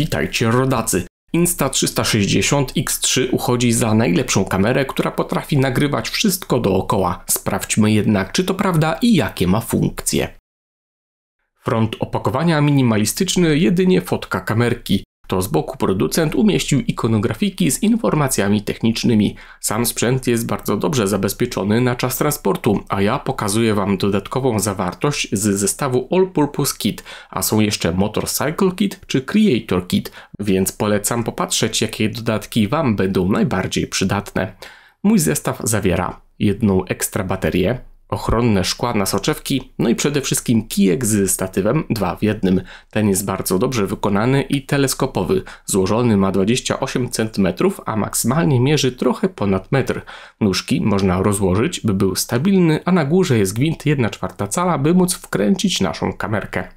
Witajcie rodacy! Insta360 X3 uchodzi za najlepszą kamerę, która potrafi nagrywać wszystko dookoła. Sprawdźmy jednak, czy to prawda i jakie ma funkcje. Front opakowania minimalistyczny, jedynie fotka kamerki. To z boku producent umieścił ikonografiki z informacjami technicznymi. Sam sprzęt jest bardzo dobrze zabezpieczony na czas transportu, a ja pokazuję Wam dodatkową zawartość z zestawu All Purpose Kit, a są jeszcze Motorcycle Kit czy Creator Kit, więc polecam popatrzeć, jakie dodatki Wam będą najbardziej przydatne. Mój zestaw zawiera jedną ekstra baterię, ochronne szkła na soczewki, no i przede wszystkim kijek z statywem, dwa w jednym. Ten jest bardzo dobrze wykonany i teleskopowy. Złożony ma 28 cm, a maksymalnie mierzy trochę ponad metr. Nóżki można rozłożyć, by był stabilny, a na górze jest gwint 1,4 czwarta cala, by móc wkręcić naszą kamerkę.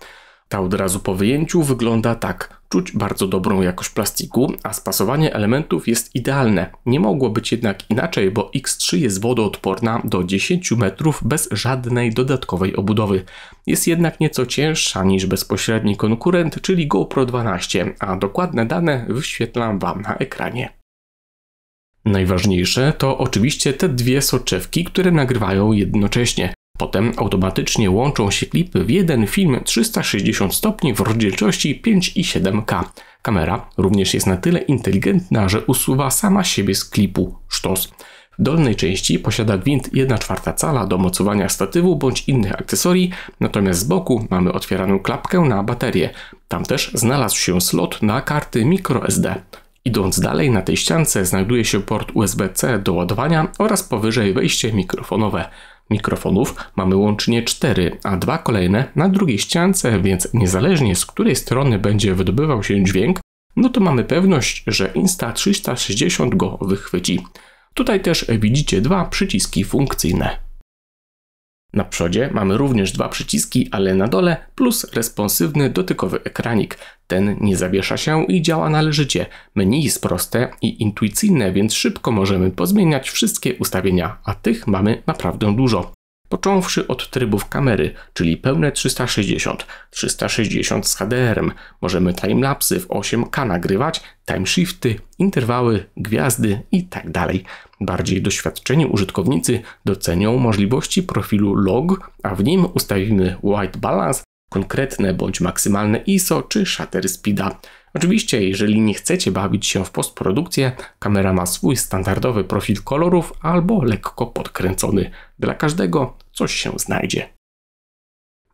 Ta od razu po wyjęciu wygląda tak. Czuć bardzo dobrą jakość plastiku, a spasowanie elementów jest idealne. Nie mogło być jednak inaczej, bo X3 jest wodoodporna do 10 metrów bez żadnej dodatkowej obudowy. Jest jednak nieco cięższa niż bezpośredni konkurent, czyli GoPro 12, a dokładne dane wyświetlam Wam na ekranie. Najważniejsze to oczywiście te dwie soczewki, które nagrywają jednocześnie. Potem automatycznie łączą się klipy w jeden film 360 stopni w rozdzielczości 5 i 7K. Kamera również jest na tyle inteligentna, że usuwa sama siebie z klipu. Sztos. W dolnej części posiada gwint 1,4 cala do mocowania statywu bądź innych akcesorii, natomiast z boku mamy otwieraną klapkę na baterię. Tam też znalazł się slot na karty microSD. Idąc dalej na tej ściance znajduje się port USB-C do ładowania oraz powyżej wejście mikrofonowe mikrofonów mamy łącznie 4, a dwa kolejne na drugiej ściance, więc niezależnie z której strony będzie wydobywał się dźwięk, no to mamy pewność, że Insta360 go wychwyci. Tutaj też widzicie dwa przyciski funkcyjne. Na przodzie mamy również dwa przyciski, ale na dole plus responsywny dotykowy ekranik. Ten nie zawiesza się i działa należycie. Menu jest proste i intuicyjne, więc szybko możemy pozmieniać wszystkie ustawienia, a tych mamy naprawdę dużo począwszy od trybów kamery, czyli pełne 360, 360 z HDR-em. Możemy timelapsy w 8K nagrywać, timeshifty, interwały, gwiazdy itd. Tak Bardziej doświadczeni użytkownicy docenią możliwości profilu log, a w nim ustawimy white balance, konkretne bądź maksymalne ISO czy shutter speeda. Oczywiście, jeżeli nie chcecie bawić się w postprodukcję, kamera ma swój standardowy profil kolorów albo lekko podkręcony. Dla każdego coś się znajdzie.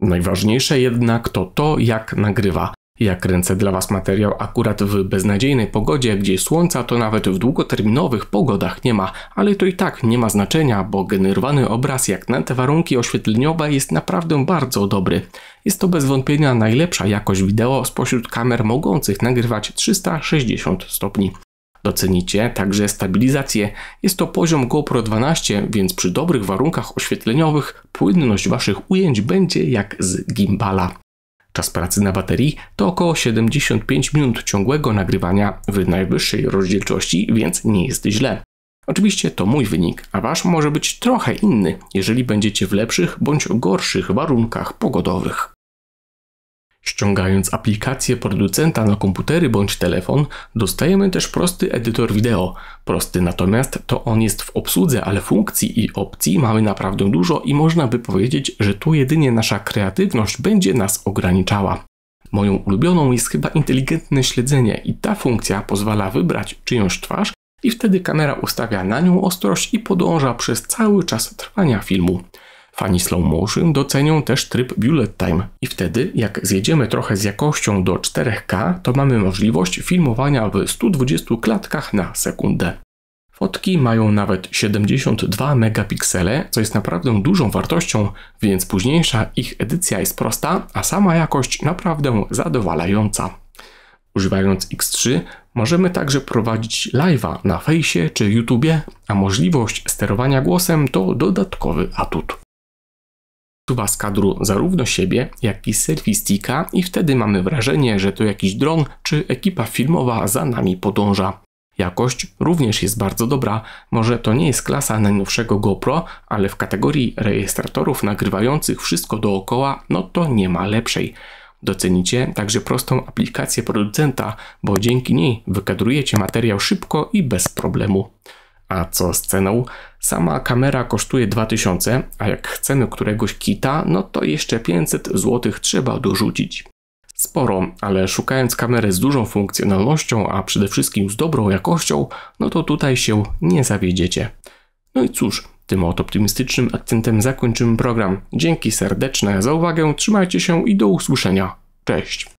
Najważniejsze jednak to to, jak nagrywa. Ja kręcę dla Was materiał akurat w beznadziejnej pogodzie, gdzie słońca to nawet w długoterminowych pogodach nie ma, ale to i tak nie ma znaczenia, bo generowany obraz jak na te warunki oświetleniowe jest naprawdę bardzo dobry. Jest to bez wątpienia najlepsza jakość wideo spośród kamer mogących nagrywać 360 stopni. Docenicie także stabilizację. Jest to poziom GoPro 12, więc przy dobrych warunkach oświetleniowych płynność Waszych ujęć będzie jak z gimbala. Czas pracy na baterii to około 75 minut ciągłego nagrywania w najwyższej rozdzielczości, więc nie jest źle. Oczywiście to mój wynik, a wasz może być trochę inny, jeżeli będziecie w lepszych bądź gorszych warunkach pogodowych. Ściągając aplikację producenta na komputery bądź telefon, dostajemy też prosty edytor wideo. Prosty natomiast to on jest w obsłudze, ale funkcji i opcji mamy naprawdę dużo i można by powiedzieć, że tu jedynie nasza kreatywność będzie nas ograniczała. Moją ulubioną jest chyba inteligentne śledzenie i ta funkcja pozwala wybrać czyjąś twarz i wtedy kamera ustawia na nią ostrość i podąża przez cały czas trwania filmu. Fani slow motion docenią też tryb bullet time i wtedy jak zjedziemy trochę z jakością do 4K, to mamy możliwość filmowania w 120 klatkach na sekundę. Fotki mają nawet 72 megapiksele, co jest naprawdę dużą wartością, więc późniejsza ich edycja jest prosta, a sama jakość naprawdę zadowalająca. Używając X3 możemy także prowadzić live'a na fejsie czy YouTubie, a możliwość sterowania głosem to dodatkowy atut usuwa z kadru zarówno siebie, jak i selfie-sticka i wtedy mamy wrażenie, że to jakiś dron czy ekipa filmowa za nami podąża. Jakość również jest bardzo dobra. Może to nie jest klasa najnowszego GoPro, ale w kategorii rejestratorów nagrywających wszystko dookoła, no to nie ma lepszej. Docenicie także prostą aplikację producenta, bo dzięki niej wykadrujecie materiał szybko i bez problemu. A co z ceną? Sama kamera kosztuje 2000, a jak chcemy któregoś kita, no to jeszcze 500 zł trzeba dorzucić. Sporo, ale szukając kamery z dużą funkcjonalnością, a przede wszystkim z dobrą jakością, no to tutaj się nie zawiedziecie. No i cóż, tym oto optymistycznym akcentem zakończymy program. Dzięki serdeczne za uwagę, trzymajcie się i do usłyszenia. Cześć!